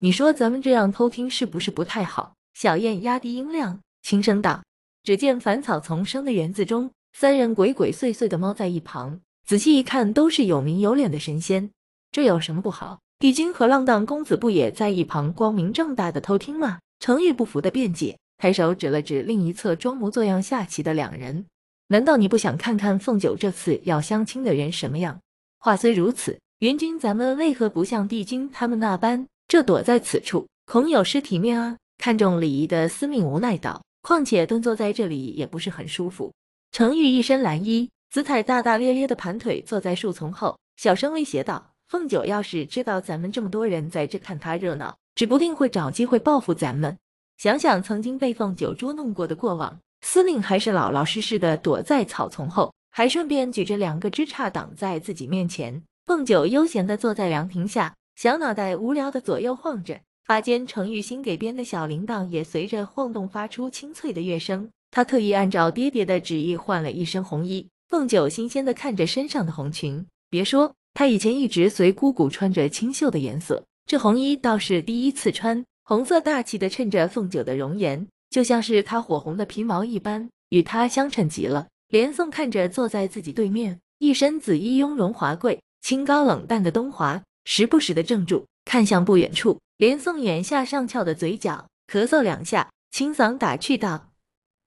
你说咱们这样偷听是不是不太好？小燕压低音量，轻声道。只见繁草丛生的园子中，三人鬼鬼祟祟的猫在一旁。仔细一看，都是有名有脸的神仙。这有什么不好？帝君和浪荡公子不也在一旁光明正大的偷听吗？程玉不服的辩解，抬手指了指另一侧装模作样下棋的两人。难道你不想看看凤九这次要相亲的人什么样？话虽如此，元君，咱们为何不像帝君他们那般？这躲在此处，恐有失体面啊！看重礼仪的司命无奈道：“况且蹲坐在这里也不是很舒服。”程昱一身蓝衣，姿态大大咧咧的盘腿坐在树丛后，小声威胁道：“凤九要是知道咱们这么多人在这看他热闹，指不定会找机会报复咱们。”想想曾经被凤九捉弄过的过往，司令还是老老实实的躲在草丛后，还顺便举着两个枝杈挡在自己面前。凤九悠闲的坐在凉亭下。小脑袋无聊的左右晃着，发间程玉新给编的小铃铛也随着晃动发出清脆的乐声。他特意按照爹爹的旨意换了一身红衣。凤九新鲜的看着身上的红裙，别说，他以前一直随姑姑穿着清秀的颜色，这红衣倒是第一次穿。红色大气的衬着凤九的容颜，就像是他火红的皮毛一般，与他相衬极了。连宋看着坐在自己对面，一身紫衣雍容华贵、清高冷淡的东华。时不时的怔住，看向不远处，连宋眼下上翘的嘴角，咳嗽两下，清嗓打趣道：“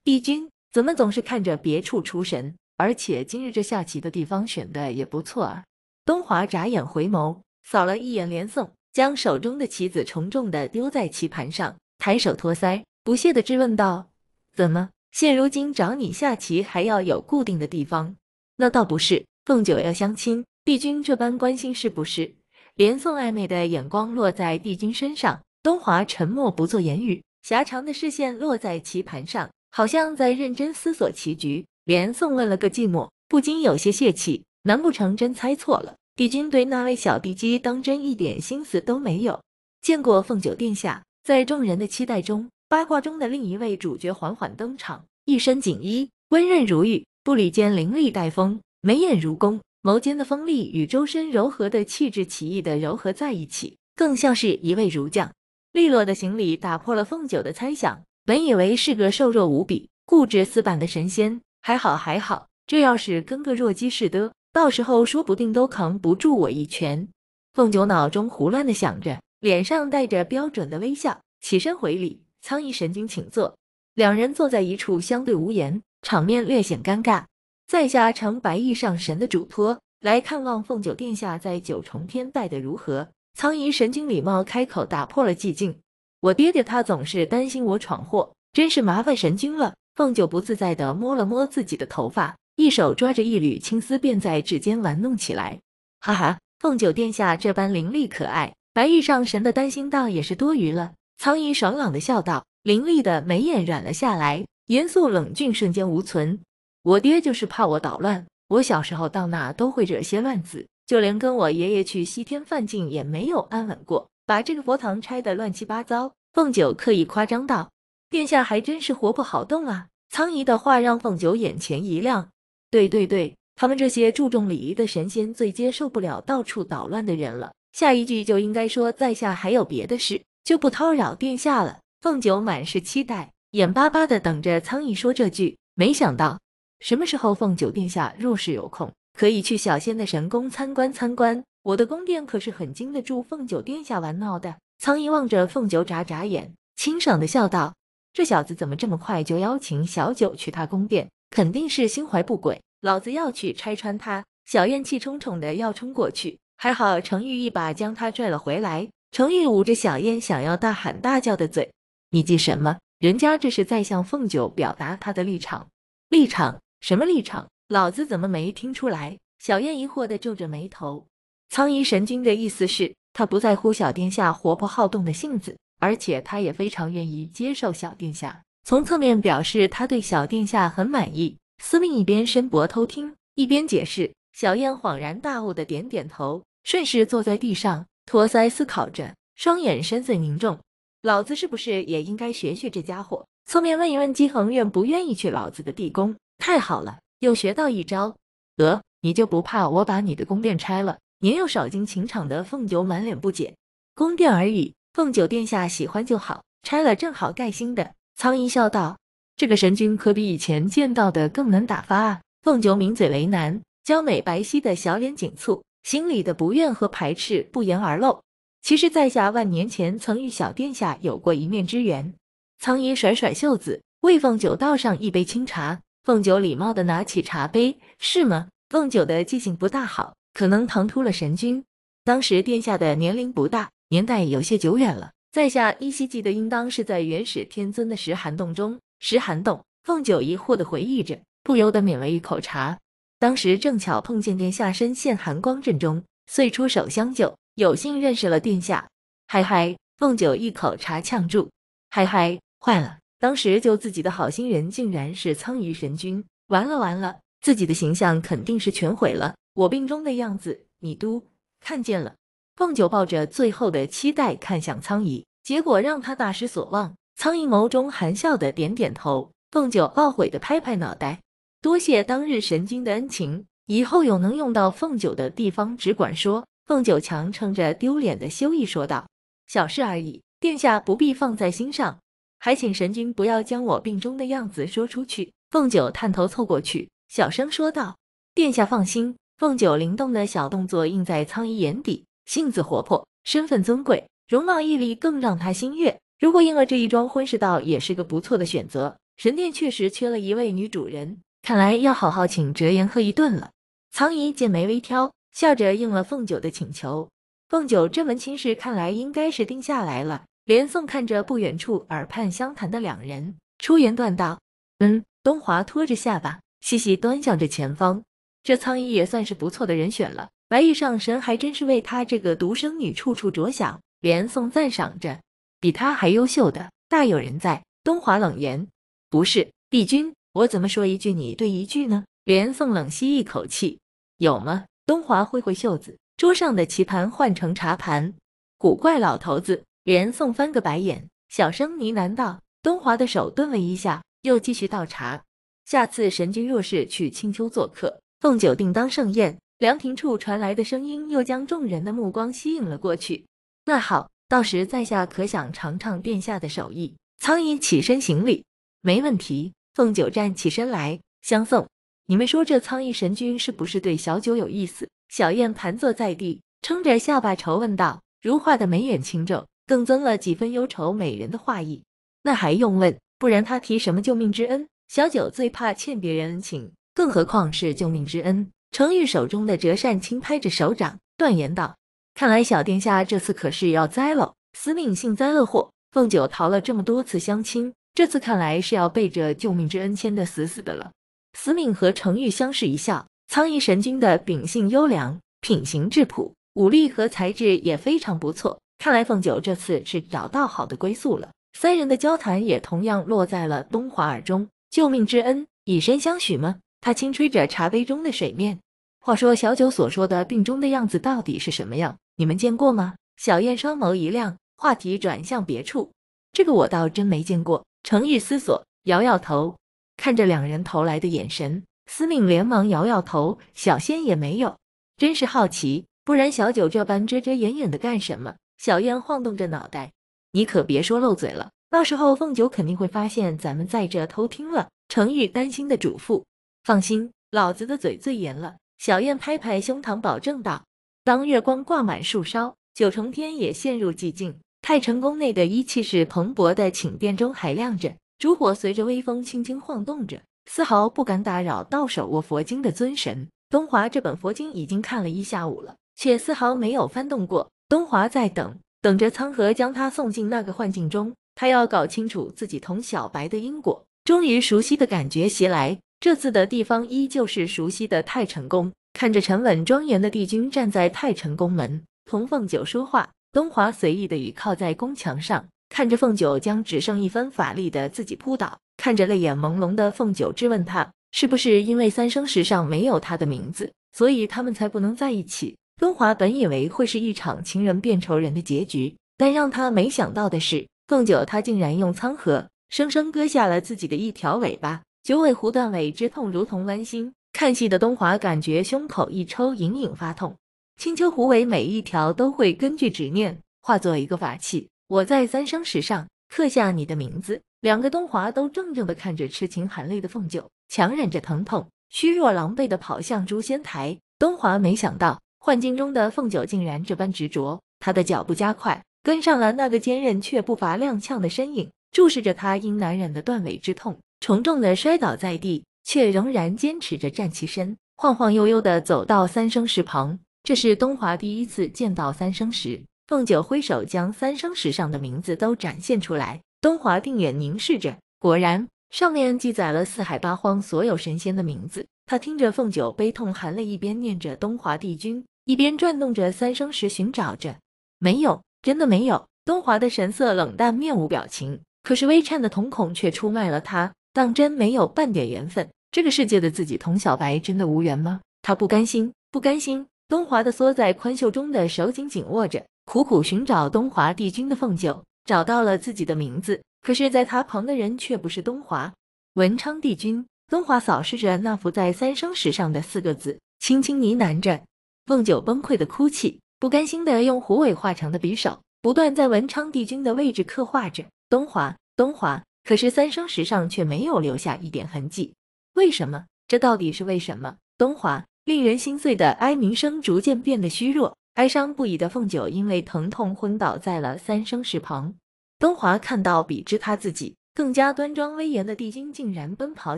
帝君怎么总是看着别处出神？而且今日这下棋的地方选的也不错啊。”东华眨眼回眸，扫了一眼连宋，将手中的棋子重重的丢在棋盘上，抬手托腮，不屑的质问道：“怎么，现如今找你下棋还要有固定的地方？那倒不是，凤九要相亲，帝君这般关心是不是？”连宋暧昧的眼光落在帝君身上，东华沉默不作言语，狭长的视线落在棋盘上，好像在认真思索棋局。连宋问了个寂寞，不禁有些泄气，难不成真猜错了？帝君对那位小帝姬当真一点心思都没有？见过凤九殿下，在众人的期待中，八卦中的另一位主角缓缓登场，一身锦衣，温润如玉，步履间凌厉带风，眉眼如弓。眸间的锋利与周身柔和的气质奇异的柔合在一起，更像是一位儒将。利落的行礼打破了凤九的猜想，本以为是个瘦弱无比、固执死板的神仙，还好还好，这要是跟个弱鸡似的，到时候说不定都扛不住我一拳。凤九脑中胡乱的想着，脸上带着标准的微笑，起身回礼：“苍衣神君，请坐。”两人坐在一处，相对无言，场面略显尴尬。在下承白玉上神的嘱托，来看望凤九殿下在九重天拜得如何。苍蝇神经礼貌开口，打破了寂静。我爹爹他总是担心我闯祸，真是麻烦神经了。凤九不自在的摸了摸自己的头发，一手抓着一缕青丝，便在指尖玩弄起来。哈哈，凤九殿下这般伶俐可爱，白玉上神的担心倒也是多余了。苍蝇爽朗的笑道，伶俐的眉眼软了下来，严肃冷峻瞬间无存。我爹就是怕我捣乱，我小时候到哪都会惹些乱子，就连跟我爷爷去西天犯境也没有安稳过，把这个佛堂拆得乱七八糟。凤九刻意夸张道：“殿下还真是活泼好动啊。”苍姨的话让凤九眼前一亮。对对对，他们这些注重礼仪的神仙最接受不了到处捣乱的人了。下一句就应该说，在下还有别的事，就不叨扰殿下了。凤九满是期待，眼巴巴的等着苍姨说这句，没想到。什么时候，凤九殿下若是有空，可以去小仙的神宫参观参观。我的宫殿可是很经得住凤九殿下玩闹的。苍蝇望着凤九眨眨眼，清爽的笑道：“这小子怎么这么快就邀请小九去他宫殿？肯定是心怀不轨，老子要去拆穿他。”小燕气冲冲的要冲过去，还好程玉一把将他拽了回来。程玉捂着小燕想要大喊大叫的嘴：“你急什么？人家这是在向凤九表达他的立场，立场。”什么立场？老子怎么没听出来？小燕疑惑的皱着眉头。苍夷神君的意思是他不在乎小殿下活泼好动的性子，而且他也非常愿意接受小殿下，从侧面表示他对小殿下很满意。司命一边伸脖偷听，一边解释。小燕恍然大悟的点点头，顺势坐在地上，托腮思考着，双眼深邃凝重。老子是不是也应该学学这家伙，侧面问一问姬恒愿不愿意去老子的地宫？太好了，又学到一招。得，你就不怕我把你的宫殿拆了？年幼少经情场的凤九满脸不解。宫殿而已，凤九殿下喜欢就好，拆了正好盖新的。苍蝇笑道。这个神君可比以前见到的更能打发啊。凤九抿嘴为难，娇美白皙的小脸紧蹙，心里的不愿和排斥不言而露。其实，在下万年前曾与小殿下有过一面之缘。苍蝇甩甩袖子，为凤九倒上一杯清茶。凤九礼貌地拿起茶杯，是吗？凤九的记性不大好，可能唐突了神君。当时殿下的年龄不大，年代有些久远了，在下依稀记得，应当是在元始天尊的石寒洞中。石寒洞，凤九疑惑地回忆着，不由得抿了一口茶。当时正巧碰见殿下身陷寒光阵中，遂出手相救，有幸认识了殿下。嗨嗨，凤九一口茶呛住，嗨嗨，坏了。当时救自己的好心人竟然是苍鱼神君，完了完了，自己的形象肯定是全毁了。我病中的样子你都看见了。凤九抱着最后的期待看向苍姨，结果让他大失所望。苍姨眸中含笑的点点头，凤九懊悔的拍拍脑袋，多谢当日神君的恩情，以后有能用到凤九的地方只管说。凤九强撑着丢脸的羞意说道：“小事而已，殿下不必放在心上。”还请神君不要将我病中的样子说出去。凤九探头凑过去，小声说道：“殿下放心。”凤九灵动的小动作映在苍姨眼底，性子活泼，身份尊贵，容貌毅力更让她心悦。如果应了这一桩婚事，倒也是个不错的选择。神殿确实缺了一位女主人，看来要好好请哲言喝一顿了。苍姨见眉微挑，笑着应了凤九的请求。凤九这门亲事，看来应该是定下来了。连宋看着不远处耳畔相谈的两人，出言断道：“嗯。”东华托着下巴，细细端详着前方，这苍衣也算是不错的人选了。白玉上神还真是为他这个独生女处处着想。连宋赞赏着，比他还优秀的大有人在。东华冷言：“不是，帝君，我怎么说一句你对一句呢？”连宋冷吸一口气：“有吗？”东华挥挥袖子，桌上的棋盘换成茶盘，古怪老头子。连宋翻个白眼，小声呢喃道：“东华的手顿了一下，又继续倒茶。下次神君若是去青丘做客，凤九定当盛宴。”凉亭处传来的声音又将众人的目光吸引了过去。那好，到时在下可想尝尝殿下的手艺。苍蝇起身行礼，没问题。凤九站起身来相送。你们说这苍蝇神君是不是对小九有意思？小燕盘坐在地，撑着下巴愁问道。如画的眉眼轻皱。更增了几分忧愁美人的话意，那还用问？不然他提什么救命之恩？小九最怕欠别人恩情，更何况是救命之恩。程玉手中的折扇轻拍着手掌，断言道：“看来小殿下这次可是要栽了。”司命幸灾乐祸。凤九逃了这么多次相亲，这次看来是要被这救命之恩牵的死死的了。司命和程玉相视一笑，苍蝇神君的秉性优良，品行质朴，武力和才智也非常不错。看来凤九这次是找到好的归宿了。三人的交谈也同样落在了东华耳中。救命之恩，以身相许吗？他轻吹着茶杯中的水面。话说小九所说的病中的样子到底是什么样？你们见过吗？小燕双眸一亮，话题转向别处。这个我倒真没见过。程玉思索，摇摇头，看着两人投来的眼神，司命连忙摇摇头。小仙也没有。真是好奇，不然小九这般遮遮掩掩的干什么？小燕晃动着脑袋，你可别说漏嘴了，到时候凤九肯定会发现咱们在这偷听了。程玉担心的嘱咐：“放心，老子的嘴最严了。”小燕拍拍胸膛，保证道：“当月光挂满树梢，九重天也陷入寂静。太成宫内的一气势蓬勃的寝殿中还亮着烛火，随着微风轻轻晃动着，丝毫不敢打扰到手握佛经的尊神东华。这本佛经已经看了一下午了，却丝毫没有翻动过。”东华在等，等着苍河将他送进那个幻境中。他要搞清楚自己同小白的因果。终于，熟悉的感觉袭来。这次的地方依旧是熟悉的太晨宫。看着沉稳庄严的帝君站在太晨宫门，同凤九说话。东华随意的倚靠在宫墙上，看着凤九将只剩一分法力的自己扑倒，看着泪眼朦胧的凤九质问他：“是不是因为三生石上没有他的名字，所以他们才不能在一起？”东华本以为会是一场情人变仇人的结局，但让他没想到的是，凤九他竟然用苍盒生生割下了自己的一条尾巴。九尾狐断尾之痛如同剜心，看戏的东华感觉胸口一抽，隐隐发痛。青丘狐尾每一条都会根据执念化作一个法器，我在三生石上刻下你的名字。两个东华都怔怔地看着痴情含泪的凤九，强忍着疼痛，虚弱狼狈地跑向诛仙台。东华没想到。幻境中的凤九竟然这般执着，她的脚步加快，跟上了那个坚韧却不乏踉跄的身影，注视着他因难忍的断尾之痛，重重的摔倒在地，却仍然坚持着站起身，晃晃悠悠的走到三生石旁。这是东华第一次见到三生石，凤九挥手将三生石上的名字都展现出来。东华定眼凝视着，果然上面记载了四海八荒所有神仙的名字。他听着凤九悲痛含泪，一边念着东华帝君。一边转动着三生石，寻找着，没有，真的没有。东华的神色冷淡，面无表情，可是微颤的瞳孔却出卖了他，当真没有半点缘分？这个世界的自己同小白真的无缘吗？他不甘心，不甘心。东华的缩在宽袖中的手紧紧握着，苦苦寻找东华帝君的凤九，找到了自己的名字，可是在他旁的人却不是东华。文昌帝君。东华扫视着那浮在三生石上的四个字，轻轻呢喃着。凤九崩溃的哭泣，不甘心的用狐尾化成的匕首，不断在文昌帝君的位置刻画着。东华，东华，可是三生石上却没有留下一点痕迹，为什么？这到底是为什么？东华令人心碎的哀鸣声逐渐变得虚弱，哀伤不已的凤九因为疼痛昏倒在了三生石旁。东华看到比之他自己更加端庄威严的帝君竟然奔跑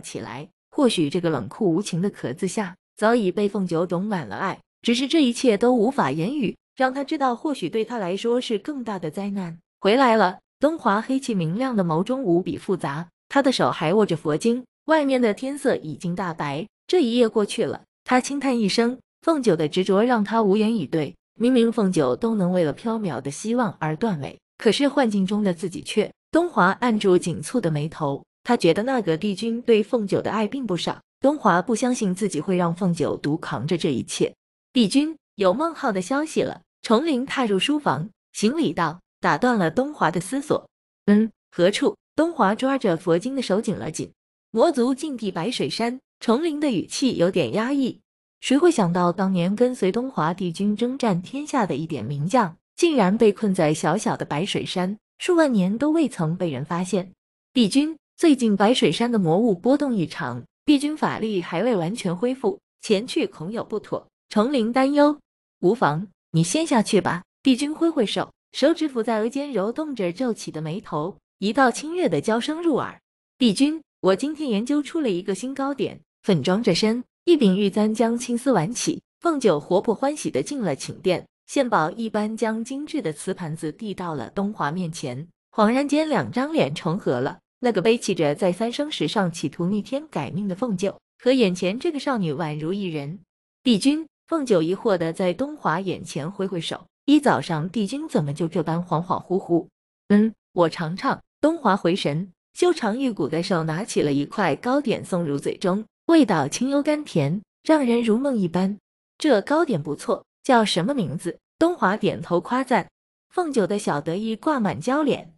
起来，或许这个冷酷无情的壳子下早已被凤九懂满了爱。只是这一切都无法言语，让他知道，或许对他来说是更大的灾难。回来了，东华黑气明亮的眸中无比复杂，他的手还握着佛经。外面的天色已经大白，这一夜过去了，他轻叹一声，凤九的执着让他无言以对。明明凤九都能为了缥缈的希望而断尾，可是幻境中的自己却……东华按住紧蹙的眉头，他觉得那个帝君对凤九的爱并不少。东华不相信自己会让凤九独扛着这一切。帝君有孟浩的消息了。重陵踏入书房，行礼道，打断了东华的思索。嗯，何处？东华抓着佛经的手紧了紧。魔族禁地白水山。重陵的语气有点压抑。谁会想到，当年跟随东华帝君征战天下的一点名将，竟然被困在小小的白水山，数万年都未曾被人发现。帝君，最近白水山的魔物波动异常，帝君法力还未完全恢复，前去恐有不妥。重灵担忧，无妨，你先下去吧。帝君挥挥手，手指抚在额间，揉动着皱起的眉头，一道清冽的娇声入耳。帝君，我今天研究出了一个新糕点。粉妆着身，一柄玉簪将青丝挽起，凤九活泼欢喜的进了寝殿，献宝一般将精致的瓷盘子递到了东华面前。恍然间，两张脸重合了，那个背弃着在三生石上企图逆天改命的凤九，和眼前这个少女宛如一人。帝君。凤九疑惑的在东华眼前挥挥手，一早上帝君怎么就这般恍恍惚惚？嗯，我尝尝。东华回神，修长玉骨的手拿起了一块糕点送入嘴中，味道清幽甘甜，让人如梦一般。这糕点不错，叫什么名字？东华点头夸赞，凤九的小得意挂满娇脸。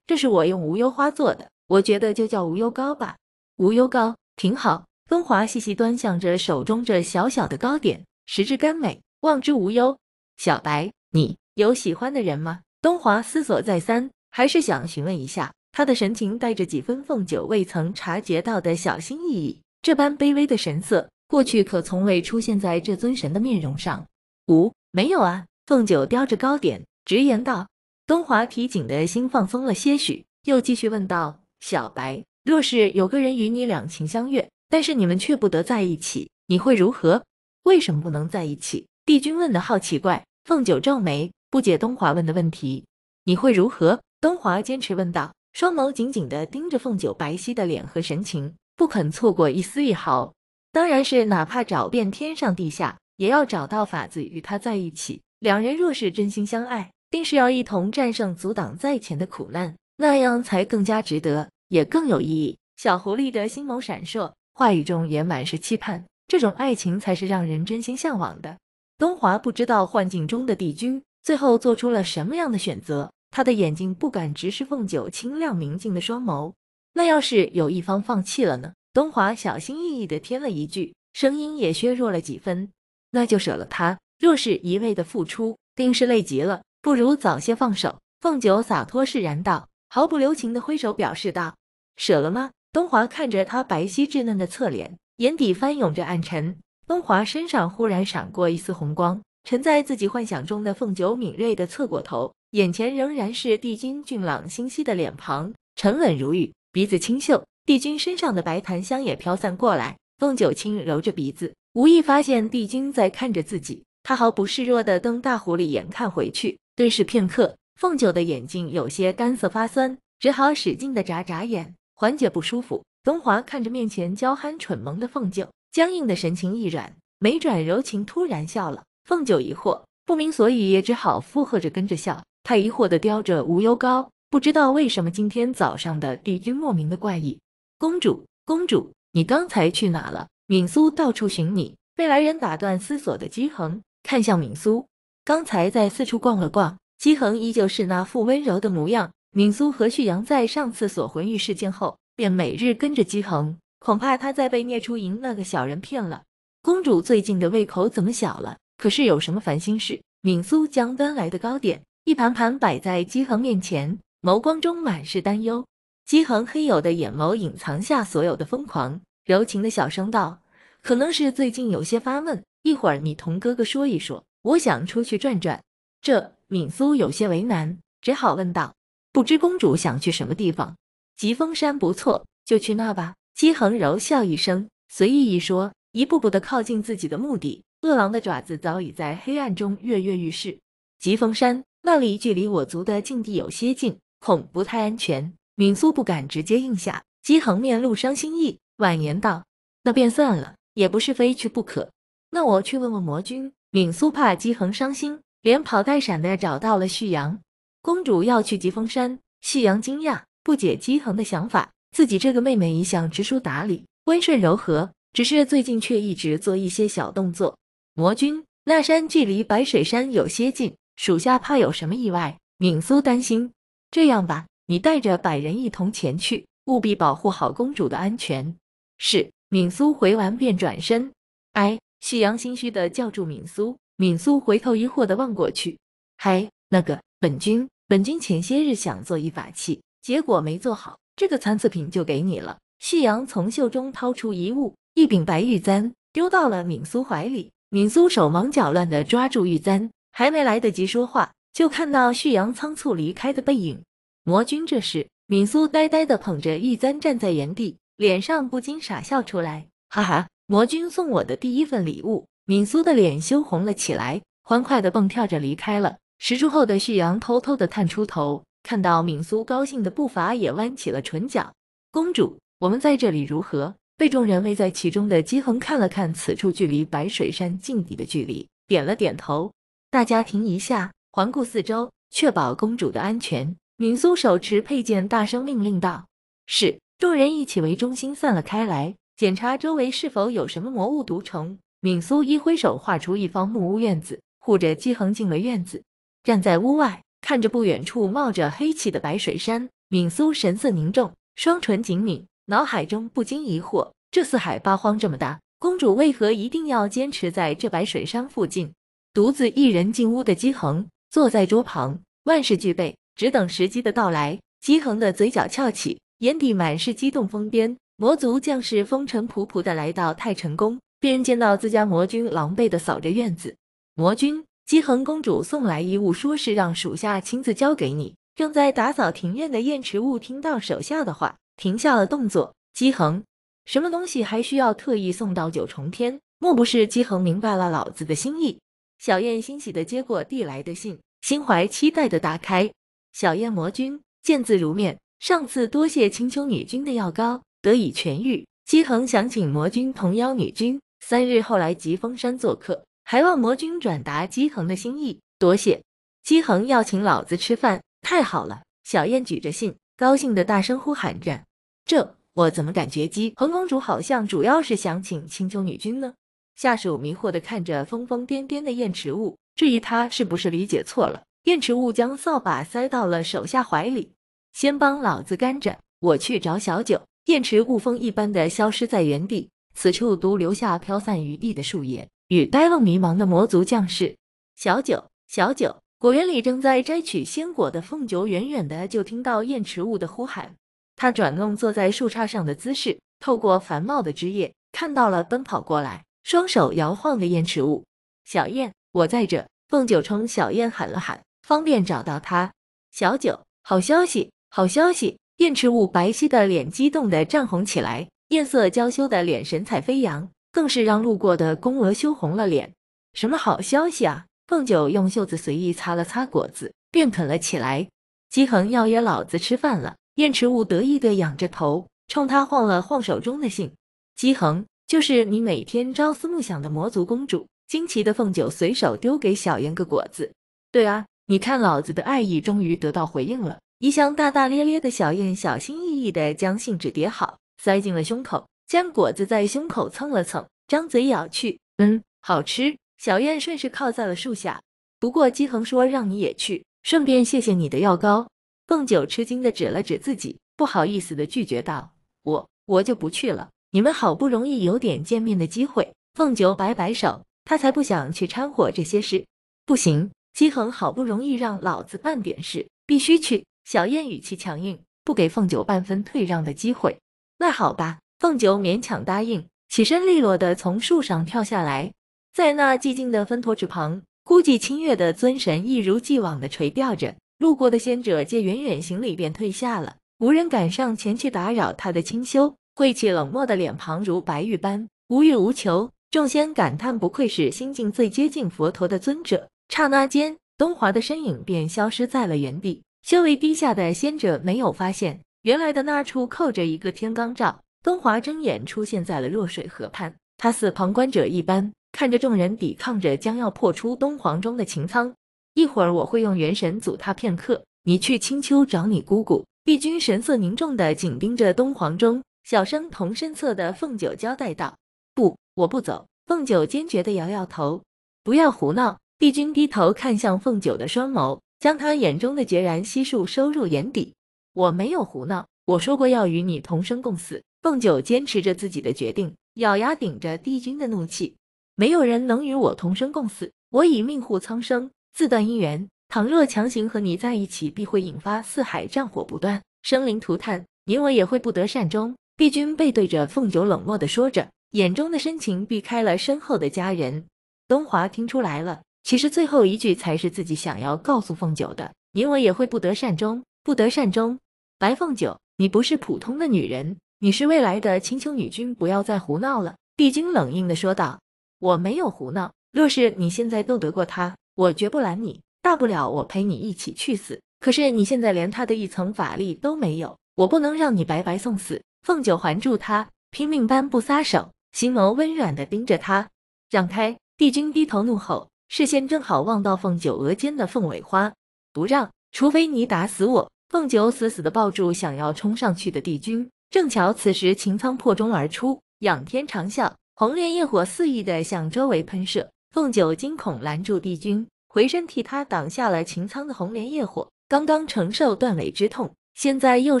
这是我用无忧花做的，我觉得就叫无忧糕吧。无忧糕挺好。东华细细端详着手中这小小的糕点。食之甘美，望之无忧。小白，你有喜欢的人吗？东华思索再三，还是想询问一下。他的神情带着几分凤九未曾察觉到的小心翼翼，这般卑微的神色，过去可从未出现在这尊神的面容上。五没有啊！凤九叼着糕点，直言道。东华提紧的心放松了些许，又继续问道：小白，若是有个人与你两情相悦，但是你们却不得在一起，你会如何？为什么不能在一起？帝君问的好奇怪。凤九皱眉，不解东华问的问题。你会如何？东华坚持问道，双眸紧紧地盯着凤九白皙的脸和神情，不肯错过一丝一毫。当然是，哪怕找遍天上地下，也要找到法子与他在一起。两人若是真心相爱，定是要一同战胜阻挡在前的苦难，那样才更加值得，也更有意义。小狐狸的心眸闪烁，话语中也满是期盼。这种爱情才是让人真心向往的。东华不知道幻境中的帝君最后做出了什么样的选择，他的眼睛不敢直视凤九清亮明净的双眸。那要是有一方放弃了呢？东华小心翼翼的添了一句，声音也削弱了几分。那就舍了他。若是一味的付出，定是累极了，不如早些放手。凤九洒脱释然道，毫不留情的挥手表示道：“舍了吗？”东华看着他白皙稚嫩的侧脸。眼底翻涌着暗沉，东华身上忽然闪过一丝红光。沉在自己幻想中的凤九敏锐的侧过头，眼前仍然是帝君俊朗清晰的脸庞，沉稳如玉，鼻子清秀。帝君身上的白檀香也飘散过来，凤九轻揉着鼻子，无意发现帝君在看着自己。他毫不示弱地瞪大狐狸眼看回去，对视片刻，凤九的眼睛有些干涩发酸，只好使劲地眨眨眼，缓解不舒服。东华看着面前娇憨蠢萌的凤九，僵硬的神情一软，眉转柔情，突然笑了。凤九疑惑，不明所以，也只好附和着跟着笑。他疑惑地叼着无忧膏，不知道为什么今天早上的帝君莫名的怪异。公主，公主，你刚才去哪了？敏苏到处寻你，被来人打断思索的姬恒看向敏苏，刚才在四处逛了逛。姬恒依旧是那副温柔的模样。敏苏和旭阳在上次锁魂玉事件后。便每日跟着姬恒，恐怕他再被聂初莹那个小人骗了。公主最近的胃口怎么小了？可是有什么烦心事？敏苏将端来的糕点一盘盘摆在姬恒面前，眸光中满是担忧。姬恒黑黝的眼眸隐藏下所有的疯狂，柔情的小声道：“可能是最近有些发闷，一会儿你同哥哥说一说。我想出去转转。”这敏苏有些为难，只好问道：“不知公主想去什么地方？”疾风山不错，就去那吧。姬恒柔笑一声，随意一说，一步步的靠近自己的目的。恶狼的爪子早已在黑暗中跃跃欲试。疾风山那里距离我族的境地有些近，恐不太安全。敏苏不敢直接应下。姬恒面露伤心意，婉言道：“那便算了，也不是非去不可。那我去问问魔君。”敏苏怕姬恒伤心，连跑带闪的找到了旭阳。公主要去疾风山。旭阳惊讶。不解姬恒的想法，自己这个妹妹一向知书达理、温顺柔和，只是最近却一直做一些小动作。魔君那山距离白水山有些近，属下怕有什么意外。敏苏担心，这样吧，你带着百人一同前去，务必保护好公主的安全。是，敏苏回完便转身。哎，夕阳心虚的叫住敏苏，敏苏回头疑惑的望过去，嗨，那个本君，本君前些日想做一法器。结果没做好，这个残次品就给你了。旭阳从袖中掏出一物，一柄白玉簪，丢到了敏苏怀里。敏苏手忙脚乱的抓住玉簪，还没来得及说话，就看到旭阳仓促离开的背影。魔君，这时，敏苏呆呆的捧着玉簪站在原地，脸上不禁傻笑出来，哈哈，魔君送我的第一份礼物。敏苏的脸羞红了起来，欢快的蹦跳着离开了。石柱后的旭阳偷偷的探出头。看到敏苏高兴的步伐，也弯起了唇角。公主，我们在这里如何？被众人围在其中的姬恒看了看此处距离白水山近底的距离，点了点头。大家停一下，环顾四周，确保公主的安全。敏苏手持佩剑，大声命令道：“是！”众人一起为中心散了开来，检查周围是否有什么魔物毒虫。敏苏一挥手，画出一方木屋院子，护着姬恒进了院子，站在屋外。看着不远处冒着黑气的白水山，敏苏神色凝重，双唇紧抿，脑海中不禁疑惑：这四海八荒这么大，公主为何一定要坚持在这白水山附近？独自一人进屋的姬恒坐在桌旁，万事俱备，只等时机的到来。姬恒的嘴角翘起，眼底满是激动。疯癫。魔族将士风尘仆仆的来到太晨宫，便见到自家魔君狼狈的扫着院子。魔君。姬恒公主送来衣物，说是让属下亲自交给你。正在打扫庭院的燕池雾听到手下的话，停下了动作。姬恒，什么东西还需要特意送到九重天？莫不是姬恒明白了老子的心意？小燕欣喜的接过递来的信，心怀期待的打开。小燕魔君见字如面，上次多谢青丘女君的药膏，得以痊愈。姬恒想请魔君同邀女君三日后来疾风山做客。还望魔君转达姬恒的心意，多谢。姬恒要请老子吃饭，太好了！小燕举着信，高兴的大声呼喊着：“这我怎么感觉姬恒公主好像主要是想请青丘女君呢？”下属迷惑地看着疯疯癫癫的燕池雾，质疑他是不是理解错了。燕池雾将扫把塞到了手下怀里，先帮老子干着，我去找小九。燕池雾风一般的消失在原地，此处独留下飘散于地的树叶。与呆愣迷茫的魔族将士，小九，小九，果园里正在摘取鲜果的凤九，远远的就听到燕池雾的呼喊。他转动坐在树杈上的姿势，透过繁茂的枝叶，看到了奔跑过来、双手摇晃的燕池雾。小燕，我在这！凤九冲小燕喊了喊，方便找到他。小九，好消息，好消息！燕池雾白皙的脸激动的涨红起来，艳色娇羞的脸神采飞扬。更是让路过的宫娥羞红了脸。什么好消息啊？凤九用袖子随意擦了擦果子，便啃了起来。姬恒要约老子吃饭了。燕池雾得意地仰着头，冲他晃了晃手中的信。姬恒就是你每天朝思暮想的魔族公主。惊奇的凤九随手丢给小燕个果子。对啊，你看老子的爱意终于得到回应了。一向大大咧咧的小燕小心翼翼地将信纸叠好，塞进了胸口。将果子在胸口蹭了蹭，张嘴咬去，嗯，好吃。小燕顺势靠在了树下。不过姬恒说让你也去，顺便谢谢你的药膏。凤九吃惊的指了指自己，不好意思的拒绝道：“我我就不去了。你们好不容易有点见面的机会。”凤九摆摆手，他才不想去掺和这些事。不行，姬恒好不容易让老子办点事，必须去。小燕语气强硬，不给凤九半分退让的机会。那好吧。凤九勉强答应，起身利落的从树上跳下来，在那寂静的分陀之旁，估计清月的尊神一如既往的垂钓着。路过的仙者借远远行礼便退下了，无人敢上前去打扰他的清修。晦气冷漠的脸庞如白玉般，无欲无求。众仙感叹，不愧是心境最接近佛陀的尊者。刹那间，东华的身影便消失在了原地。修为低下的仙者没有发现，原来的那处扣着一个天罡罩。东华睁眼出现在了弱水河畔，他似旁观者一般看着众人抵抗着将要破出东皇钟的擎苍。一会儿我会用元神阻他片刻，你去青丘找你姑姑。帝君神色凝重的紧盯着东皇钟，小声同身侧的凤九交代道：“不，我不走。”凤九坚决的摇摇头，不要胡闹。帝君低头看向凤九的双眸，将他眼中的决然悉数收入眼底。我没有胡闹，我说过要与你同生共死。凤九坚持着自己的决定，咬牙顶着帝君的怒气。没有人能与我同生共死，我以命护苍生，自断姻缘。倘若强行和你在一起，必会引发四海战火不断，生灵涂炭，你我也会不得善终。帝君背对着凤九，冷漠地说着，眼中的深情避开了身后的家人。东华听出来了，其实最后一句才是自己想要告诉凤九的。你我也会不得善终，不得善终。白凤九，你不是普通的女人。你是未来的青丘女君，不要再胡闹了。”帝君冷硬的说道。“我没有胡闹。若是你现在斗得过他，我绝不拦你，大不了我陪你一起去死。可是你现在连他的一层法力都没有，我不能让你白白送死。”凤九环住他，拼命般不撒手，行眸温软的盯着他。让开！帝君低头怒吼，视线正好望到凤九额间的凤尾花。不让，除非你打死我。凤九死死的抱住想要冲上去的帝君。正巧此时，秦苍破钟而出，仰天长啸，红莲业火肆意的向周围喷射。凤九惊恐拦住帝君，回身替他挡下了秦苍的红莲业火。刚刚承受断尾之痛，现在又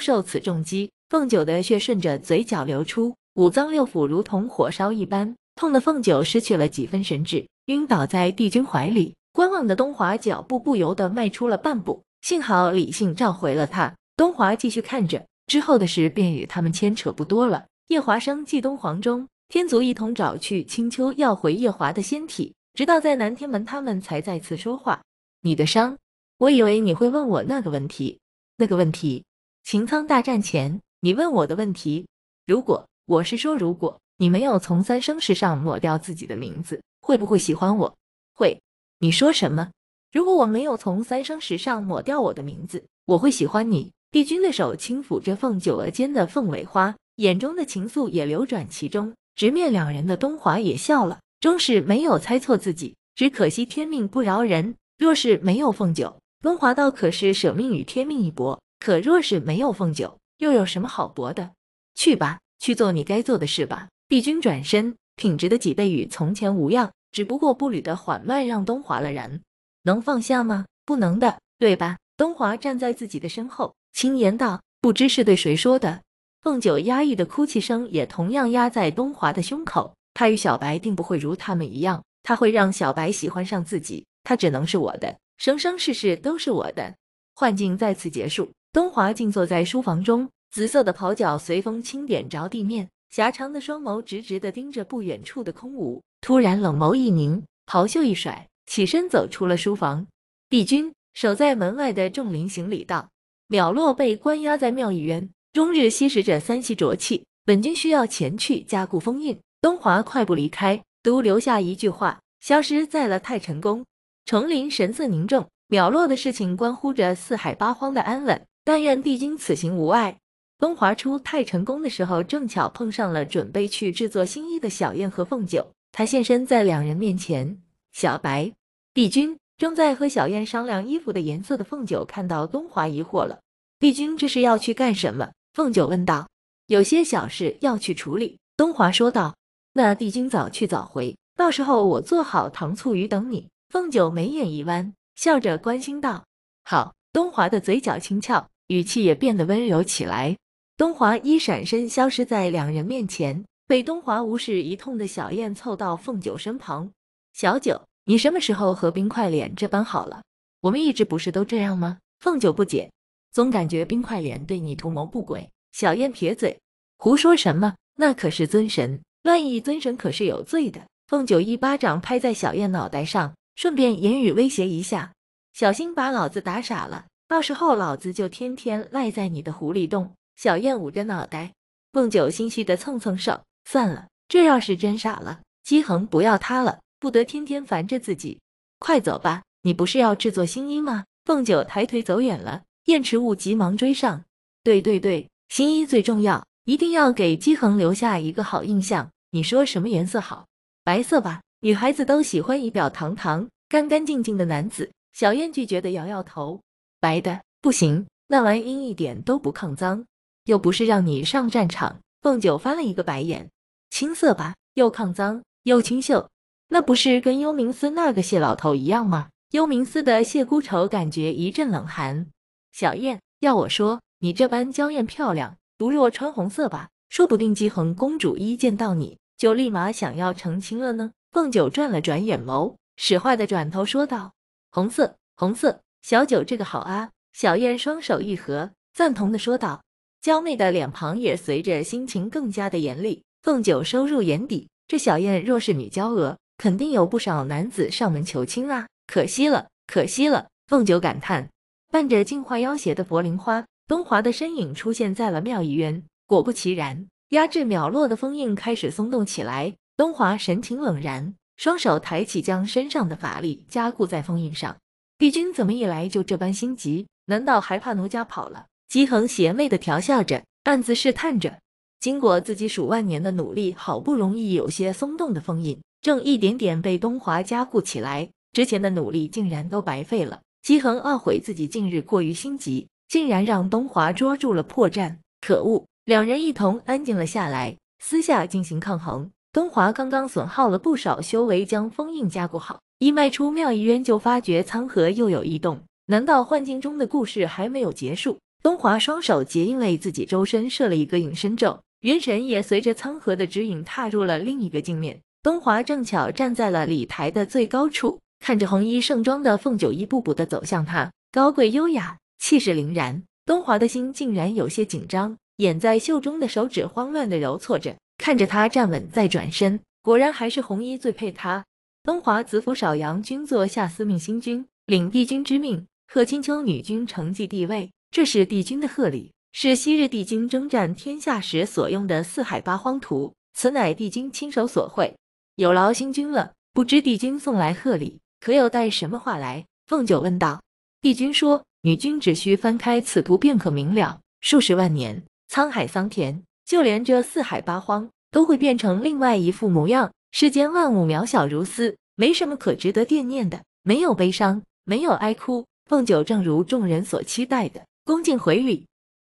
受此重击，凤九的血顺着嘴角流出，五脏六腑如同火烧一般，痛的凤九失去了几分神智，晕倒在帝君怀里。观望的东华脚步不由得迈出了半步，幸好理性召回了他。东华继续看着。之后的事便与他们牵扯不多了。夜华生、继东、皇中，天族一同找去青丘要回夜华的仙体，直到在南天门，他们才再次说话。你的伤，我以为你会问我那个问题。那个问题，擎苍大战前你问我的问题。如果我是说，如果你没有从三生石上抹掉自己的名字，会不会喜欢我？会。你说什么？如果我没有从三生石上抹掉我的名字，我会喜欢你。帝君的手轻抚着凤九额间的凤尾花，眼中的情愫也流转其中。直面两人的东华也笑了，终是没有猜错自己。只可惜天命不饶人，若是没有凤九，东华道可是舍命与天命一搏。可若是没有凤九，又有什么好搏的？去吧，去做你该做的事吧。帝君转身，挺直的脊背与从前无恙，只不过步履的缓慢让东华了然。能放下吗？不能的，对吧？东华站在自己的身后。轻言道：“不知是对谁说的。”凤九压抑的哭泣声也同样压在东华的胸口。他与小白定不会如他们一样，他会让小白喜欢上自己。他只能是我的，生生世世都是我的。幻境再次结束，东华静坐在书房中，紫色的袍角随风轻点着地面，狭长的双眸直直地盯着不远处的空无。突然，冷眸一凝，袍袖一甩，起身走出了书房。帝君守在门外的众灵行礼道。淼落被关押在妙宇园，终日吸食着三系浊气。本君需要前去加固封印，东华快步离开，独留下一句话，消失在了太晨宫。重林神色凝重，淼落的事情关乎着四海八荒的安稳，但愿帝君此行无碍。东华出太晨宫的时候，正巧碰上了准备去制作新衣的小燕和凤九，他现身在两人面前。小白，帝君。正在和小燕商量衣服的颜色的凤九看到东华疑惑了，帝君这是要去干什么？凤九问道。有些小事要去处理，东华说道。那帝君早去早回，到时候我做好糖醋鱼等你。凤九眉眼一弯，笑着关心道。好。东华的嘴角轻翘，语气也变得温柔起来。东华一闪身，消失在两人面前。被东华无视一通的小燕凑到凤九身旁，小九。你什么时候和冰块脸这般好了？我们一直不是都这样吗？凤九不解，总感觉冰块脸对你图谋不轨。小燕撇嘴，胡说什么？那可是尊神，乱一尊神可是有罪的。凤九一巴掌拍在小燕脑袋上，顺便言语威胁一下，小心把老子打傻了，到时候老子就天天赖在你的狐狸洞。小燕捂着脑袋，凤九心虚的蹭蹭手，算了，这要是真傻了，姬恒不要他了。不得天天烦着自己，快走吧！你不是要制作新衣吗？凤九抬腿走远了，燕池雾急忙追上。对对对，新衣最重要，一定要给姬恒留下一个好印象。你说什么颜色好？白色吧，女孩子都喜欢仪表堂堂、干干净净的男子。小燕拒绝的摇摇头，白的不行，那玩意一点都不抗脏，又不是让你上战场。凤九翻了一个白眼，青色吧，又抗脏又清秀。那不是跟幽冥司那个谢老头一样吗？幽冥司的谢孤愁感觉一阵冷寒。小燕，要我说，你这般娇艳漂亮，如若穿红色吧，说不定姬恒公主一见到你就立马想要成亲了呢。凤九转了转眼眸，使坏的转头说道：“红色，红色，小九这个好啊。”小燕双手一合，赞同的说道，娇媚的脸庞也随着心情更加的严厉。凤九收入眼底，这小燕若是女娇娥。肯定有不少男子上门求亲啊！可惜了，可惜了！凤九感叹。伴着净化妖邪的佛灵花，东华的身影出现在了妙仪院。果不其然，压制秒落的封印开始松动起来。东华神情冷然，双手抬起，将身上的法力加固在封印上。帝君怎么一来就这般心急？难道还怕奴家跑了？姬恒邪魅的调笑着，暗自试探着。经过自己数万年的努力，好不容易有些松动的封印，正一点点被东华加固起来。之前的努力竟然都白费了。姬恒懊悔自己近日过于心急，竟然让东华捉住了破绽。可恶！两人一同安静了下来，私下进行抗衡。东华刚刚损耗了不少修为，将封印加固好，一迈出妙一渊就发觉仓河又有异动。难道幻境中的故事还没有结束？东华双手结印，为自己周身设了一个隐身咒。元神也随着苍河的指引踏入了另一个镜面。东华正巧站在了礼台的最高处，看着红衣盛装的凤九一步步的走向他，高贵优雅，气势凌然。东华的心竟然有些紧张，掩在袖中的手指慌乱的揉搓着，看着他站稳再转身，果然还是红衣最配他。东华，紫府少阳君座下，司命星君领帝君之命，贺青丘女君承继帝位，这是帝君的贺礼。是昔日帝君征战天下时所用的四海八荒图，此乃帝君亲手所绘，有劳新君了。不知帝君送来贺礼，可有带什么话来？凤九问道。帝君说：“女君只需翻开此图，便可明了。数十万年，沧海桑田，就连这四海八荒都会变成另外一副模样。世间万物渺小如斯，没什么可值得惦念的，没有悲伤，没有哀哭。”凤九正如众人所期待的，恭敬回礼。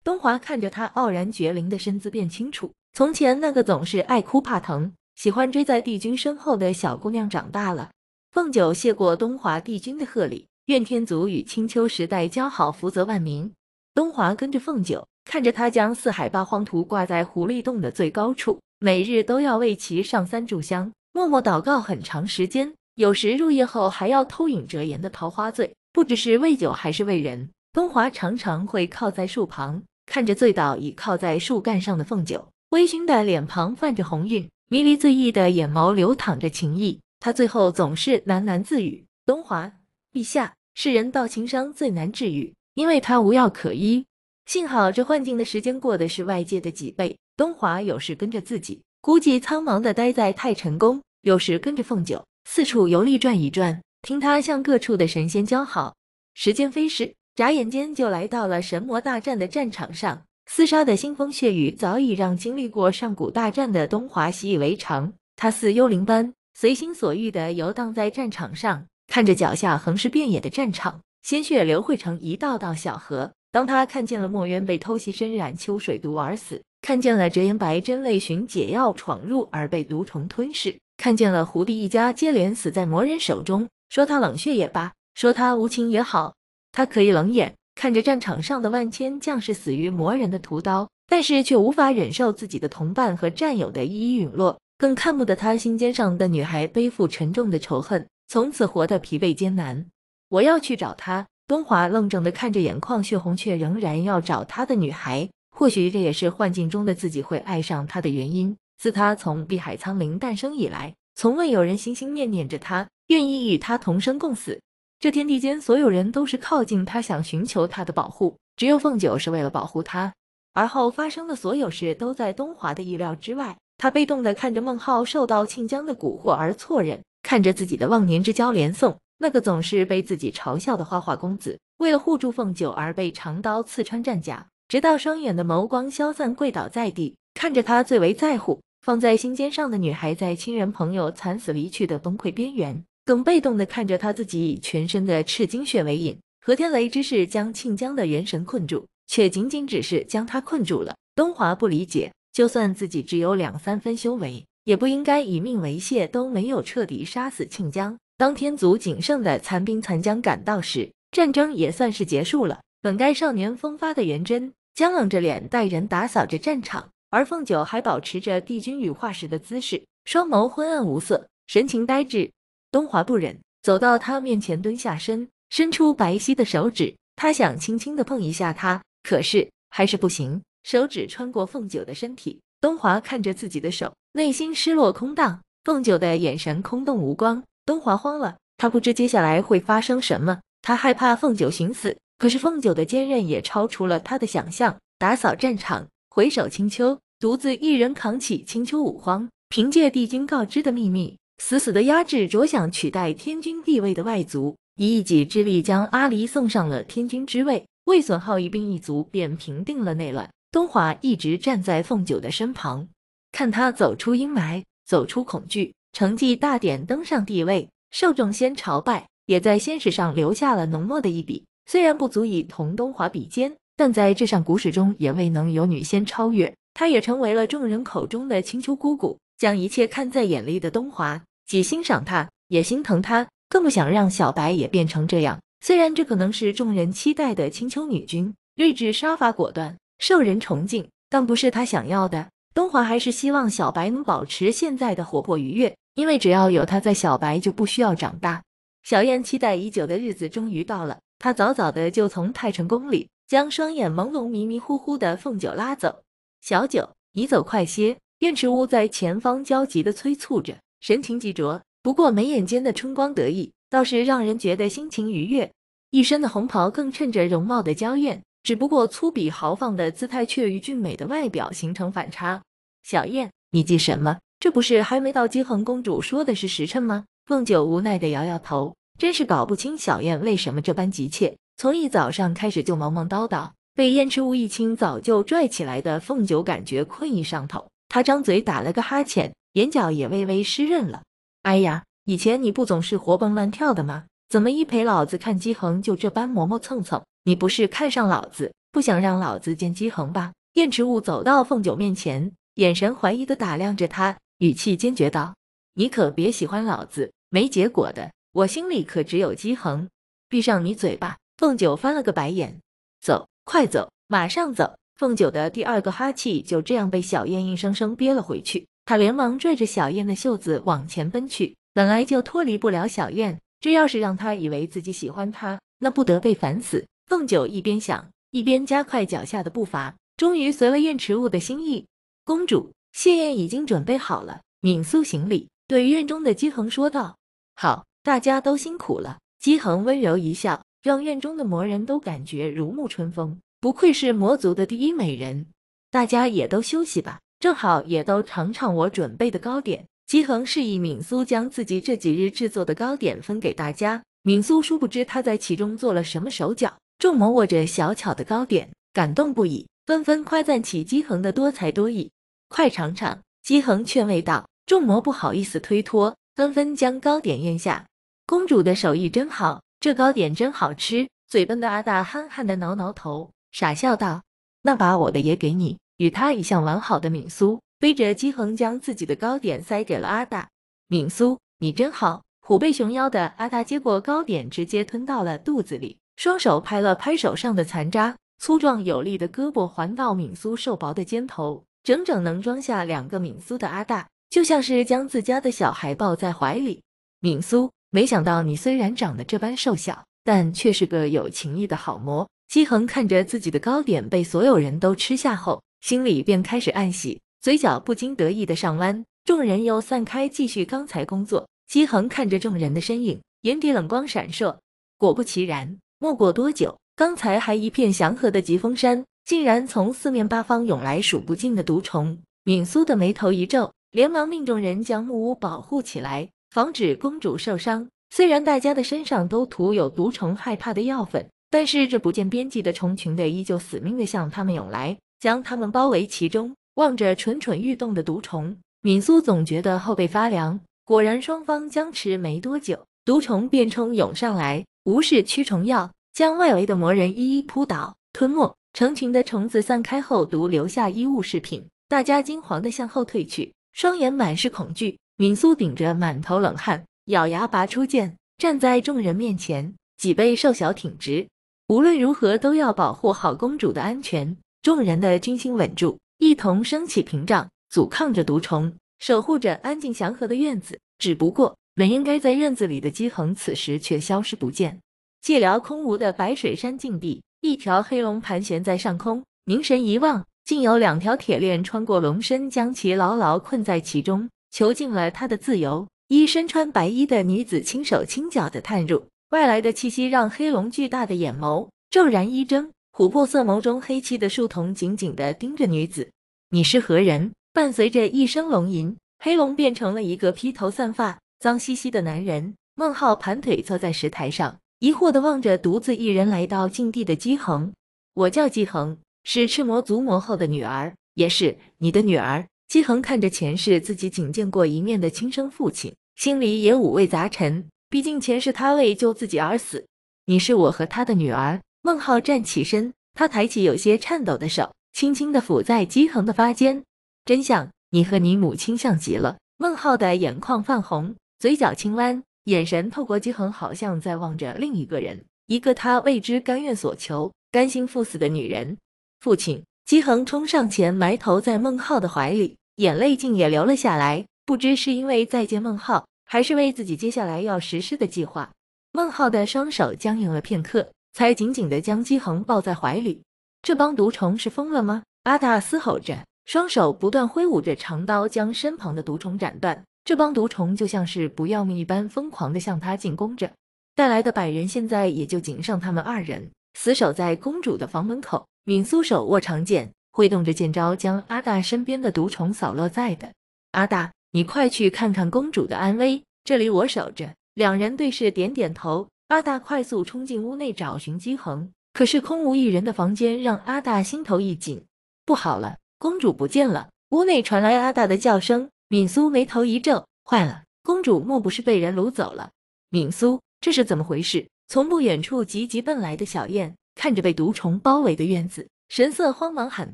东华看着她傲然绝伦的身姿，便清楚，从前那个总是爱哭怕疼、喜欢追在帝君身后的小姑娘长大了。凤九谢过东华帝君的贺礼，愿天族与青丘时代交好，福泽万民。东华跟着凤九，看着他将四海八荒图挂在狐狸洞的最高处，每日都要为其上三炷香，默默祷告很长时间。有时入夜后，还要偷饮折颜的桃花醉，不知是为酒还是为人。东华常常会靠在树旁。看着醉倒倚靠在树干上的凤九，微醺的脸庞泛着红晕，迷离醉意的眼眸流淌着情意。他最后总是喃喃自语：“东华陛下，世人道情伤最难治愈，因为他无药可医。幸好这幻境的时间过的是外界的几倍。东华有时跟着自己，估计苍茫的待在太晨宫；有时跟着凤九，四处游历转一转，听他向各处的神仙交好。时间飞逝。”眨眼间就来到了神魔大战的战场上，厮杀的腥风血雨早已让经历过上古大战的东华习以为常。他似幽灵般随心所欲地游荡在战场上，看着脚下横尸遍野的战场，鲜血流汇成一道道小河。当他看见了墨渊被偷袭，身染秋水毒而死；看见了折颜白真为寻解药闯入而被毒虫吞噬；看见了胡弟一家接连死在魔人手中，说他冷血也罢，说他无情也好。他可以冷眼看着战场上的万千将士死于魔人的屠刀，但是却无法忍受自己的同伴和战友的一一陨落，更看不得他心尖上的女孩背负沉重的仇恨，从此活得疲惫艰难。我要去找他。东华愣怔的看着眼眶血红却仍然要找他的女孩，或许这也是幻境中的自己会爱上她的原因。自他从碧海苍灵诞生以来，从未有人心心念念着他，愿意与他同生共死。这天地间，所有人都是靠近他，想寻求他的保护，只有凤九是为了保护他。而后发生的所有事都在东华的意料之外，他被动的看着孟浩受到庆江的蛊惑而错认，看着自己的忘年之交连宋，那个总是被自己嘲笑的花花公子，为了护住凤九而被长刀刺穿战甲，直到双眼的眸光消散，跪倒在地，看着他最为在乎、放在心尖上的女孩，在亲人朋友惨死离去的崩溃边缘。总被动的看着他自己以全身的赤金血为引，和天雷之势将庆江的元神困住，却仅仅只是将他困住了。东华不理解，就算自己只有两三分修为，也不应该以命为谢都没有彻底杀死庆江。当天族仅剩的残兵残将赶到时，战争也算是结束了。本该少年风发的元真，将冷着脸带人打扫着战场，而凤九还保持着帝君羽化时的姿势，双眸昏暗无色，神情呆滞。东华不忍走到他面前，蹲下身，伸出白皙的手指，他想轻轻的碰一下他，可是还是不行。手指穿过凤九的身体，东华看着自己的手，内心失落空荡。凤九的眼神空洞无光，东华慌了，他不知接下来会发生什么，他害怕凤九寻死，可是凤九的坚韧也超出了他的想象。打扫战场，回首青丘，独自一人扛起青丘五荒，凭借帝君告知的秘密。死死的压制着想取代天君地位的外族，以一己之力将阿离送上了天君之位，未损耗一兵一卒便平定了内乱。东华一直站在凤九的身旁，看他走出阴霾，走出恐惧，成绩大典登上帝位，受众仙朝拜，也在仙史上留下了浓墨的一笔。虽然不足以同东华比肩，但在这上古史中也未能有女仙超越。她也成为了众人口中的青丘姑姑，将一切看在眼里的东华。既欣赏她，也心疼她，更不想让小白也变成这样。虽然这可能是众人期待的青丘女君，睿智杀伐果断，受人崇敬，但不是她想要的。东华还是希望小白能保持现在的活泼愉悦，因为只要有他在，小白就不需要长大。小燕期待已久的日子终于到了，她早早的就从太晨宫里将双眼朦胧、迷迷糊糊的凤九拉走。小九，你走快些！燕池屋在前方焦急的催促着。神情急着，不过眉眼间的春光得意倒是让人觉得心情愉悦。一身的红袍更衬着容貌的娇艳，只不过粗鄙豪放的姿态却与俊美的外表形成反差。小燕，你急什么？这不是还没到姬恒公主说的是时辰吗？凤九无奈的摇摇头，真是搞不清小燕为什么这般急切，从一早上开始就忙忙叨叨。被燕赤雾一清早就拽起来的凤九感觉困意上头，她张嘴打了个哈欠。眼角也微微湿润了。哎呀，以前你不总是活蹦乱跳的吗？怎么一陪老子看姬恒就这般磨磨蹭蹭？你不是看上老子，不想让老子见姬恒吧？燕池雾走到凤九面前，眼神怀疑的打量着他，语气坚决道：“你可别喜欢老子，没结果的。我心里可只有姬恒。”闭上你嘴巴！凤九翻了个白眼，走，快走，马上走！凤九的第二个哈气就这样被小燕硬生生憋了回去。他连忙拽着小燕的袖子往前奔去，本来就脱离不了小燕，这要是让他以为自己喜欢她，那不得被烦死？凤九一边想，一边加快脚下的步伐，终于随了燕池雾的心意。公主谢燕已经准备好了，敏素行礼，对院中的姬恒说道：“好，大家都辛苦了。”姬恒温柔一笑，让院中的魔人都感觉如沐春风。不愧是魔族的第一美人，大家也都休息吧。正好也都尝尝我准备的糕点。姬恒示意敏苏将自己这几日制作的糕点分给大家。敏苏殊不知他在其中做了什么手脚。众魔握着小巧的糕点，感动不已，纷纷夸赞起姬恒的多才多艺。快尝尝！姬恒劝慰道。众魔不好意思推脱，纷纷将糕点咽下。公主的手艺真好，这糕点真好吃。嘴笨的阿大憨憨的挠挠头，傻笑道：“那把我的也给你。”与他一向完好的敏苏背着姬恒，将自己的糕点塞给了阿大。敏苏，你真好！虎背熊腰的阿大接过糕点，直接吞到了肚子里，双手拍了拍手上的残渣，粗壮有力的胳膊环到敏苏瘦薄的肩头，整整能装下两个敏苏的阿大，就像是将自家的小孩抱在怀里。敏苏，没想到你虽然长得这般瘦小，但却是个有情义的好模。姬恒看着自己的糕点被所有人都吃下后。心里便开始暗喜，嘴角不禁得意的上弯。众人又散开，继续刚才工作。姬恒看着众人的身影，眼底冷光闪烁。果不其然，没过多久，刚才还一片祥和的疾风山，竟然从四面八方涌来数不尽的毒虫。敏苏的眉头一皱，连忙命众人将木屋保护起来，防止公主受伤。虽然大家的身上都涂有毒虫害怕的药粉，但是这不见边际的虫群队依旧死命的向他们涌来。将他们包围其中，望着蠢蠢欲动的毒虫，敏苏总觉得后背发凉。果然，双方僵持没多久，毒虫便冲涌上来，无视驱虫药，将外围的魔人一一扑倒吞没。成群的虫子散开后，毒留下衣物饰品，大家惊慌的向后退去，双眼满是恐惧。敏苏顶着满头冷汗，咬牙拔出剑，站在众人面前，脊背瘦小挺直，无论如何都要保护好公主的安全。众人的军心稳住，一同升起屏障，阻抗着毒虫，守护着安静祥和的院子。只不过，本应该在院子里的姬恒，此时却消失不见。寂寥空无的白水山禁地，一条黑龙盘旋在上空，凝神一望，竟有两条铁链穿过龙身，将其牢牢困在其中，囚禁了他的自由。一身穿白衣的女子轻手轻脚的探入，外来的气息让黑龙巨大的眼眸骤然一睁。琥珀色眸中黑漆的树瞳紧紧地盯着女子：“你是何人？”伴随着一声龙吟，黑龙变成了一个披头散发、脏兮兮的男人。孟浩盘腿坐在石台上，疑惑地望着独自一人来到禁地的姬恒：“我叫姬恒，是赤魔族魔后的女儿，也是你的女儿。”姬恒看着前世自己仅见过一面的亲生父亲，心里也五味杂陈。毕竟前世他为救自己而死。你是我和他的女儿。孟浩站起身，他抬起有些颤抖的手，轻轻地抚在姬恒的发间。真像，你和你母亲像极了。孟浩的眼眶泛红，嘴角轻弯，眼神透过姬恒，好像在望着另一个人，一个他为之甘愿所求、甘心赴死的女人。父亲，姬恒冲上前，埋头在孟浩的怀里，眼泪竟也流了下来。不知是因为再见孟浩，还是为自己接下来要实施的计划。孟浩的双手僵硬了片刻。才紧紧地将姬恒抱在怀里。这帮毒虫是疯了吗？阿大嘶吼着，双手不断挥舞着长刀，将身旁的毒虫斩断。这帮毒虫就像是不要命一般，疯狂地向他进攻着。带来的百人现在也就仅剩他们二人死守在公主的房门口。敏苏手握长剑，挥动着剑招，将阿大身边的毒虫扫落在的。阿大，你快去看看公主的安危，这里我守着。两人对视，点点头。阿大快速冲进屋内找寻姬恒，可是空无一人的房间让阿大心头一紧，不好了，公主不见了！屋内传来阿大的叫声，敏苏眉头一皱，坏了，公主莫不是被人掳走了？敏苏，这是怎么回事？从不远处急急奔来的小燕看着被毒虫包围的院子，神色慌忙喊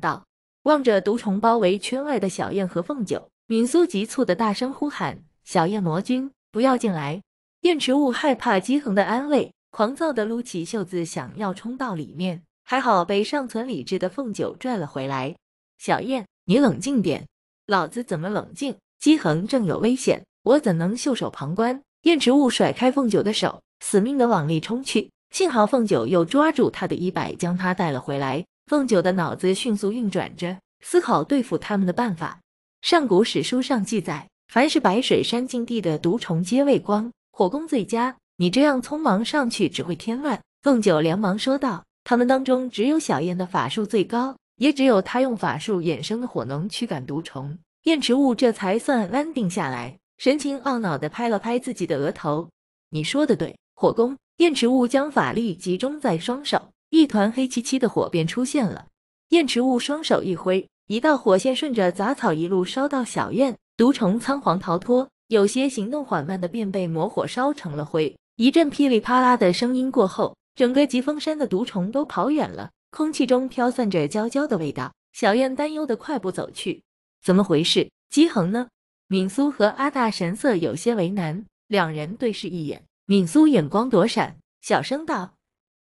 道：“望着毒虫包围圈外的小燕和凤九，敏苏急促的大声呼喊：小燕魔君，不要进来！”燕池雾害怕姬恒的安慰，狂躁的撸起袖子想要冲到里面，还好被尚存理智的凤九拽了回来。小燕，你冷静点。老子怎么冷静？姬恒正有危险，我怎能袖手旁观？燕池雾甩开凤九的手，死命的往里冲去。幸好凤九又抓住他的衣摆，将他带了回来。凤九的脑子迅速运转着，思考对付他们的办法。上古史书上记载，凡是白水山境地的毒虫皆为光。火攻最佳，你这样匆忙上去只会添乱。”凤九连忙说道，“他们当中只有小燕的法术最高，也只有她用法术衍生的火能驱赶毒虫。”燕池雾这才算安定下来，神情懊恼地拍了拍自己的额头，“你说的对，火攻。”燕池雾将法力集中在双手，一团黑漆漆的火便出现了。燕池雾双手一挥，一道火线顺着杂草一路烧到小院，毒虫仓皇逃脱。有些行动缓慢的便被魔火烧成了灰。一阵噼里啪啦的声音过后，整个疾风山的毒虫都跑远了，空气中飘散着焦焦的味道。小燕担忧的快步走去，怎么回事？姬恒呢？敏苏和阿大神色有些为难，两人对视一眼，敏苏眼光躲闪，小声道：“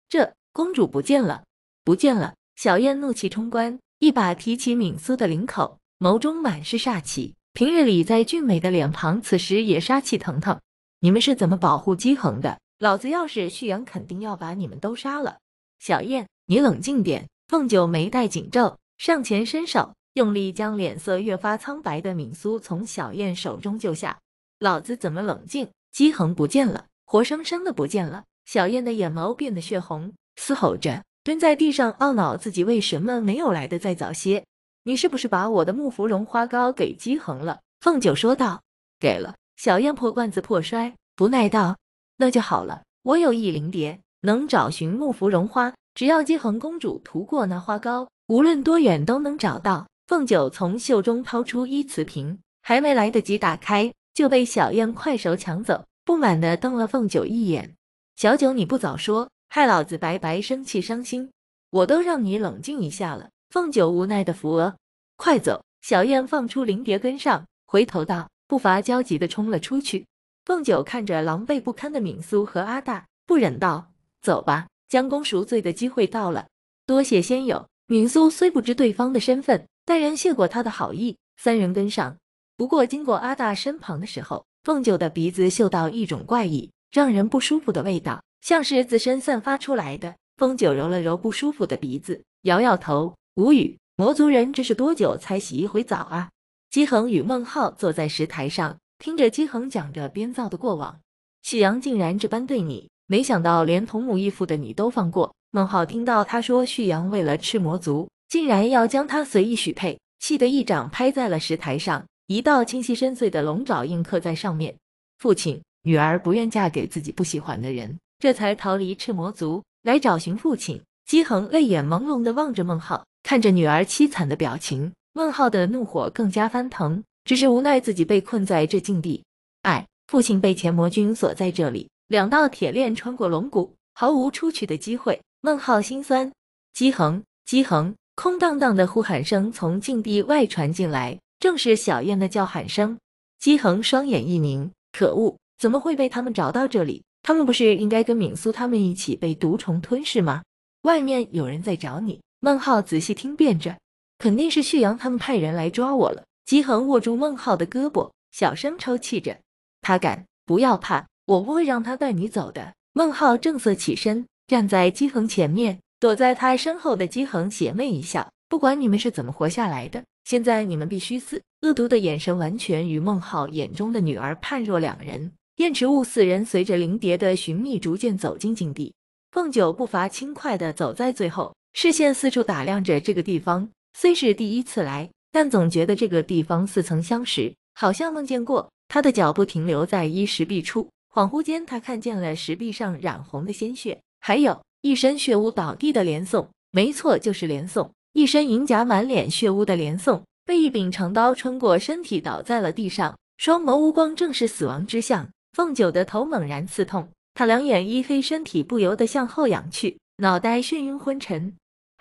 这公主不见了，不见了！”小燕怒气冲冠，一把提起敏苏的领口，眸中满是煞气。平日里在俊美的脸庞，此时也杀气腾腾。你们是怎么保护姬恒的？老子要是旭阳，肯定要把你们都杀了。小燕，你冷静点。凤九眉带紧皱，上前伸手，用力将脸色越发苍白的敏苏从小燕手中救下。老子怎么冷静？姬恒不见了，活生生的不见了。小燕的眼眸变得血红，嘶吼着蹲在地上，懊恼自己为什么没有来的再早些。你是不是把我的木芙蓉花糕给姬衡了？凤九说道。给了小燕破罐子破摔，不耐道：“那就好了，我有一灵蝶，能找寻木芙蓉花，只要姬恒公主涂过那花膏，无论多远都能找到。”凤九从袖中掏出一瓷瓶，还没来得及打开，就被小燕快手抢走，不满地瞪了凤九一眼：“小九，你不早说，害老子白白生气伤心，我都让你冷静一下了。”凤九无奈的扶额，快走！小燕放出灵蝶跟上，回头道，步伐焦急的冲了出去。凤九看着狼狈不堪的敏苏和阿大，不忍道：“走吧，将功赎罪的机会到了。”多谢仙友。敏苏虽不知对方的身份，但仍谢过他的好意。三人跟上，不过经过阿大身旁的时候，凤九的鼻子嗅到一种怪异、让人不舒服的味道，像是自身散发出来的。凤九揉了揉不舒服的鼻子，摇摇头。无语，魔族人这是多久才洗一回澡啊？姬恒与孟浩坐在石台上，听着姬恒讲着编造的过往。旭阳竟然这般对你，没想到连同母异父的你都放过。孟浩听到他说旭阳为了赤魔族，竟然要将他随意许配，气得一掌拍在了石台上，一道清晰深邃的龙爪印刻在上面。父亲，女儿不愿嫁给自己不喜欢的人，这才逃离赤魔族，来找寻父亲。姬恒泪眼朦胧地望着孟浩。看着女儿凄惨的表情，孟浩的怒火更加翻腾，只是无奈自己被困在这禁地。唉，父亲被前魔君锁在这里，两道铁链穿过龙骨，毫无出去的机会。孟浩心酸。姬恒，姬恒，空荡荡的呼喊声从禁地外传进来，正是小燕的叫喊声。姬恒双眼一凝，可恶，怎么会被他们找到这里？他们不是应该跟敏苏他们一起被毒虫吞噬吗？外面有人在找你。孟浩仔细听辨着，肯定是旭阳他们派人来抓我了。姬恒握住孟浩的胳膊，小声抽泣着。他敢，不要怕，我不会让他带你走的。孟浩正色起身，站在姬恒前面。躲在他身后的姬恒邪魅一笑。不管你们是怎么活下来的，现在你们必须死。恶毒的眼神完全与孟浩眼中的女儿判若两人。燕池雾四人随着灵蝶的寻觅，逐渐走进禁地。凤九步伐轻快地走在最后。视线四处打量着这个地方，虽是第一次来，但总觉得这个地方似曾相识，好像梦见过。他的脚步停留在一石壁处，恍惚间，他看见了石壁上染红的鲜血，还有一身血污倒地的连宋。没错，就是连宋，一身银甲、满脸血污的连宋，被一柄长刀穿过身体，倒在了地上，双眸无光，正是死亡之相。凤九的头猛然刺痛，他两眼一黑，身体不由得向后仰去，脑袋眩晕昏沉。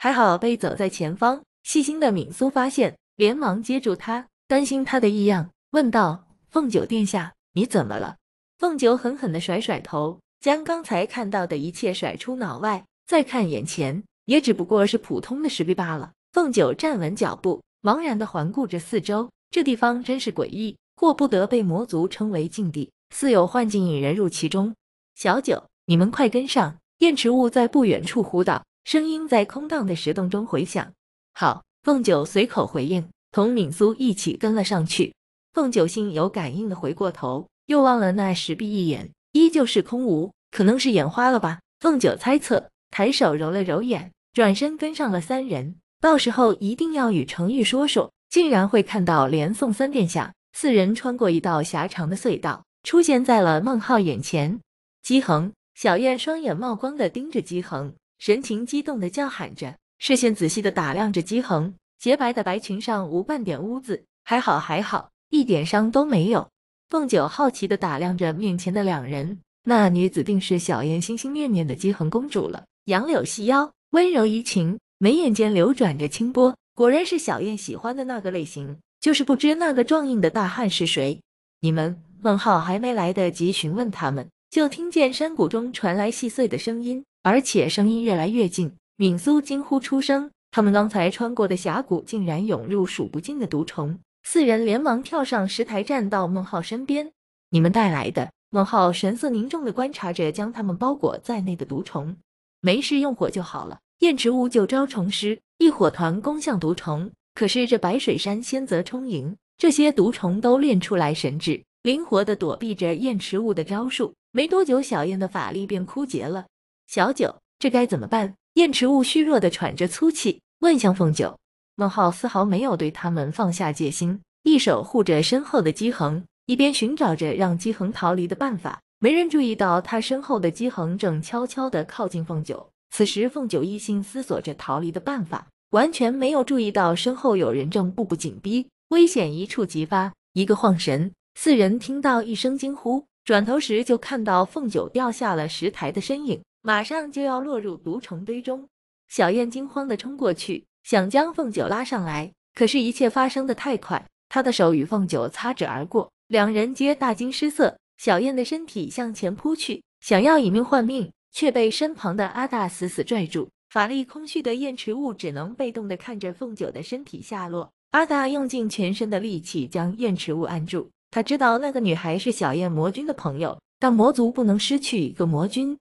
还好被走在前方细心的敏苏发现，连忙接住他，担心他的异样，问道：“凤九殿下，你怎么了？”凤九狠狠的甩甩头，将刚才看到的一切甩出脑外，再看眼前，也只不过是普通的石壁罢了。凤九站稳脚步，茫然的环顾着四周，这地方真是诡异，过不得被魔族称为禁地，似有幻境引人入其中。小九，你们快跟上！燕池雾在不远处呼道。声音在空荡的石洞中回响。好，凤九随口回应，同敏苏一起跟了上去。凤九心有感应的回过头，又望了那石壁一眼，依旧是空无，可能是眼花了吧？凤九猜测，抬手揉了揉眼，转身跟上了三人。到时候一定要与程玉说说，竟然会看到连送三殿下。四人穿过一道狭长的隧道，出现在了孟浩眼前。姬恒，小燕双眼冒光的盯着姬恒。神情激动的叫喊着，视线仔细的打量着姬恒，洁白的白裙上无半点污渍，还好还好，一点伤都没有。凤九好奇的打量着面前的两人，那女子定是小燕心心念念的姬恒公主了，杨柳细腰，温柔怡情，眉眼间流转着清波，果然是小燕喜欢的那个类型。就是不知那个壮硬的大汉是谁。你们，孟浩还没来得及询问他们，就听见山谷中传来细碎的声音。而且声音越来越近，敏苏惊呼出声。他们刚才穿过的峡谷竟然涌入数不尽的毒虫，四人连忙跳上石台，站到孟浩身边。你们带来的？孟浩神色凝重地观察着将他们包裹在内的毒虫。没事，用火就好了。燕池雾就招虫师，一火团攻向毒虫。可是这白水山仙泽充盈，这些毒虫都练出来神智，灵活地躲避着燕池雾的招数。没多久，小燕的法力便枯竭了。小九，这该怎么办？燕池雾虚弱的喘着粗气，问向凤九。孟浩丝毫没有对他们放下戒心，一手护着身后的姬恒，一边寻找着让姬恒逃离的办法。没人注意到他身后的姬恒正悄悄的靠近凤九。此时凤九一心思索着逃离的办法，完全没有注意到身后有人正步步紧逼，危险一触即发。一个晃神，四人听到一声惊呼，转头时就看到凤九掉下了石台的身影。马上就要落入毒虫堆中，小燕惊慌地冲过去，想将凤九拉上来，可是，一切发生的太快，她的手与凤九擦肩而过，两人皆大惊失色。小燕的身体向前扑去，想要以命换命，却被身旁的阿大死死拽住。法力空虚的燕池雾只能被动地看着凤九的身体下落。阿大用尽全身的力气将燕池雾按住，他知道那个女孩是小燕魔君的朋友，但魔族不能失去一个魔君。